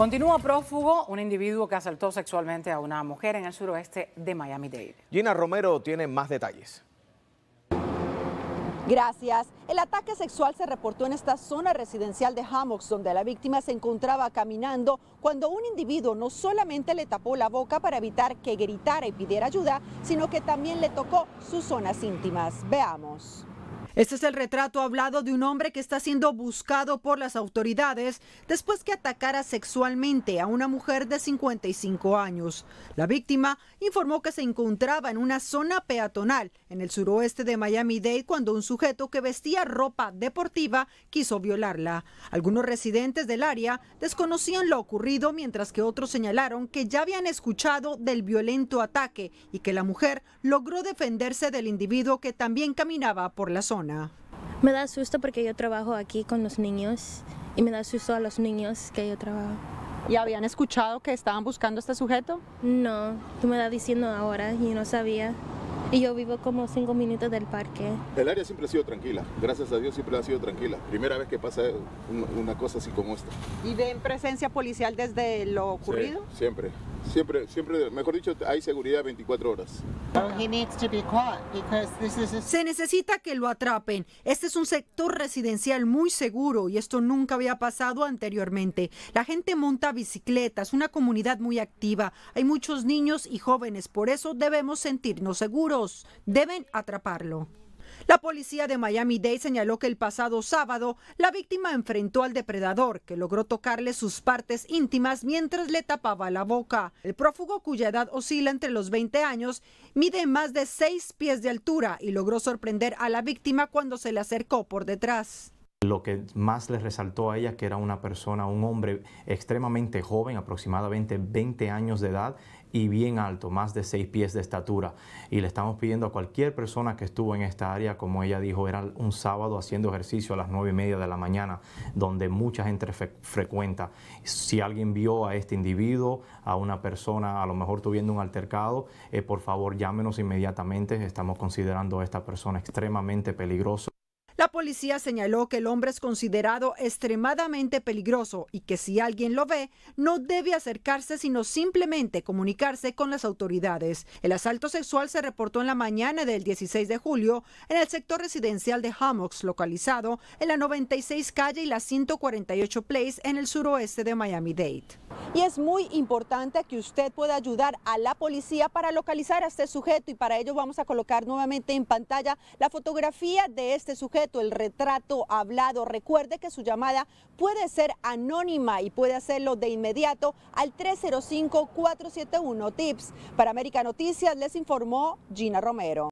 Continúa prófugo un individuo que asaltó sexualmente a una mujer en el suroeste de Miami-Dade. Gina Romero tiene más detalles. Gracias. El ataque sexual se reportó en esta zona residencial de Hammocks, donde la víctima se encontraba caminando cuando un individuo no solamente le tapó la boca para evitar que gritara y pidiera ayuda, sino que también le tocó sus zonas íntimas. Veamos. Este es el retrato hablado de un hombre que está siendo buscado por las autoridades después que atacara sexualmente a una mujer de 55 años. La víctima informó que se encontraba en una zona peatonal en el suroeste de Miami-Dade cuando un sujeto que vestía ropa deportiva quiso violarla. Algunos residentes del área desconocían lo ocurrido mientras que otros señalaron que ya habían escuchado del violento ataque y que la mujer logró defenderse del individuo que también caminaba por la zona. Me da susto porque yo trabajo aquí con los niños y me da susto a los niños que yo trabajo. ¿Y habían escuchado que estaban buscando a este sujeto? No, tú me estás diciendo ahora y no sabía. Y yo vivo como cinco minutos del parque. El área siempre ha sido tranquila, gracias a Dios siempre ha sido tranquila. Primera vez que pasa una cosa así como esta. ¿Y ven presencia policial desde lo ocurrido? siempre, siempre, siempre, mejor dicho, hay seguridad 24 horas. Se necesita que lo atrapen. Este es un sector residencial muy seguro y esto nunca había pasado anteriormente. La gente monta bicicletas, una comunidad muy activa. Hay muchos niños y jóvenes, por eso debemos sentirnos seguros. Deben atraparlo. La policía de Miami-Dade señaló que el pasado sábado la víctima enfrentó al depredador, que logró tocarle sus partes íntimas mientras le tapaba la boca. El prófugo, cuya edad oscila entre los 20 años, mide más de 6 pies de altura y logró sorprender a la víctima cuando se le acercó por detrás. Lo que más les resaltó a ella que era una persona, un hombre extremadamente joven, aproximadamente 20 años de edad y bien alto, más de 6 pies de estatura. Y le estamos pidiendo a cualquier persona que estuvo en esta área, como ella dijo, era un sábado haciendo ejercicio a las 9 y media de la mañana, donde mucha gente frecuenta. Si alguien vio a este individuo, a una persona, a lo mejor tuviendo un altercado, eh, por favor llámenos inmediatamente. Estamos considerando a esta persona extremadamente peligroso. La policía señaló que el hombre es considerado extremadamente peligroso y que si alguien lo ve, no debe acercarse, sino simplemente comunicarse con las autoridades. El asalto sexual se reportó en la mañana del 16 de julio en el sector residencial de Hammocks, localizado en la 96 calle y la 148 Place en el suroeste de Miami-Dade. Y es muy importante que usted pueda ayudar a la policía para localizar a este sujeto y para ello vamos a colocar nuevamente en pantalla la fotografía de este sujeto, el retrato hablado. Recuerde que su llamada puede ser anónima y puede hacerlo de inmediato al 305-471-TIPS. Para América Noticias les informó Gina Romero.